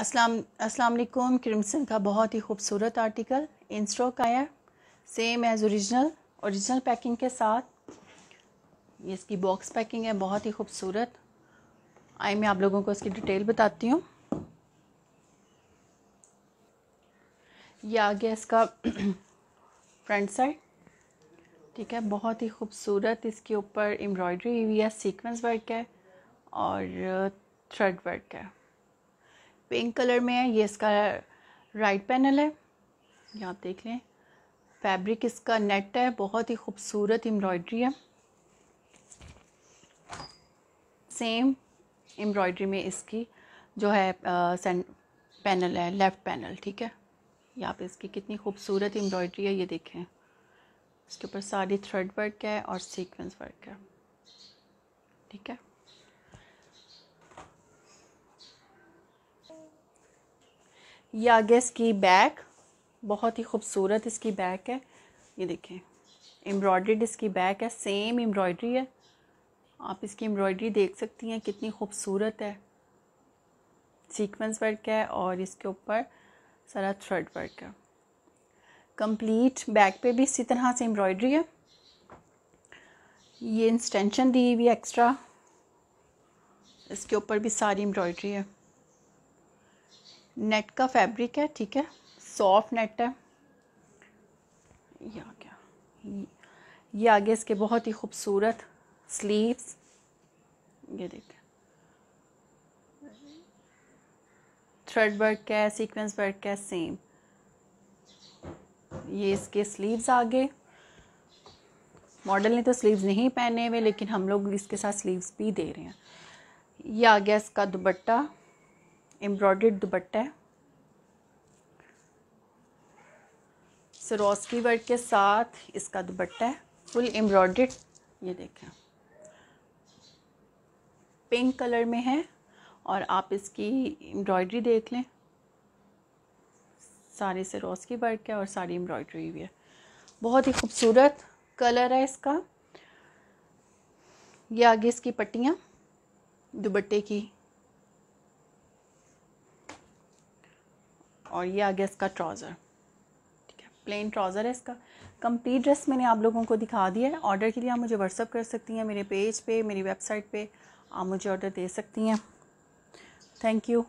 अस्सलाम अस्सलाम वालेकुम क्रिम्सन का बहुत ही खूबसूरत आर्टिकल इन स्ट्रोक आया same as original original packing के साथ ये इसकी बॉक्स पैकिंग है बहुत ही खूबसूरत आई मैं आप लोगों को इसकी डिटेल बताती हूँ ये आ गया इसका फ्रंट साइड ठीक है बहुत ही खूबसूरत इसके ऊपर एम्ब्रॉयडरी हुई है सीक्वेंस वर्क है और थ्रेड वर्क है पिंक कलर में है ये इसका राइट पैनल है यहाँ देख लें फैब्रिक इसका नेट है बहुत ही खूबसूरत एम्ब्रॉयड्री है सेम एम्ब्रॉयड्री में इसकी जो है सेंट पैनल है लेफ़्ट पैनल ठीक है यहाँ पे इसकी कितनी खूबसूरत एम्ब्रॉयड्री है ये देखें इसके ऊपर सारी थ्रेड वर्क है और सीक्वेंस वर्क है ठीक है यागे इसकी बैक बहुत ही खूबसूरत इसकी बैक है ये देखें एम्ब्रॉयड्रीड इसकी बैक है सेम एम्ब्रॉयड्री है आप इसकी एम्ब्रॉयड्री देख सकती हैं कितनी खूबसूरत है सीक्वेंस वर्क है और इसके ऊपर सारा थ्रेड वर्क है कंप्लीट बैक पे भी इसी तरह से एम्ब्रॉयड्री है ये इंस्टेंशन दी हुई एक्स्ट्रा इसके ऊपर भी सारी एम्ब्रॉयड्री है नेट का फैब्रिक है ठीक है सॉफ्ट नेट है ये क्या ये आगे इसके बहुत ही खूबसूरत स्लीव्स ये देखें थ्रेड वर्क का है सीक्वेंस वर्क का है सेम ये इसके स्लीव्स आगे मॉडल ने तो स्लीव्स नहीं पहने हुए लेकिन हम लोग इसके साथ स्लीव्स भी दे रहे हैं ये आ गया इसका दुपट्टा एम्ब्रॉयड दुपट्टा है सरोस्की वर्क के साथ इसका दुपट्टा है फुल एम्ब्रॉयड ये देखें पिंक कलर में है और आप इसकी एम्ब्रॉयडरी देख लें सारे से रोस की वर्क है और सारी एम्ब्रॉयडरी भी है बहुत ही खूबसूरत कलर है इसका ये आगे इसकी पट्टियाँ दुबट्टे की और ये आ गया इसका ट्राउज़र ठीक है प्लेन ट्राउज़र है इसका कंप्लीट ड्रेस मैंने आप लोगों को दिखा दिया है ऑर्डर के लिए आप मुझे व्हाट्सअप कर सकती हैं मेरे पेज पे मेरी वेबसाइट पे आप मुझे ऑर्डर दे सकती हैं थैंक यू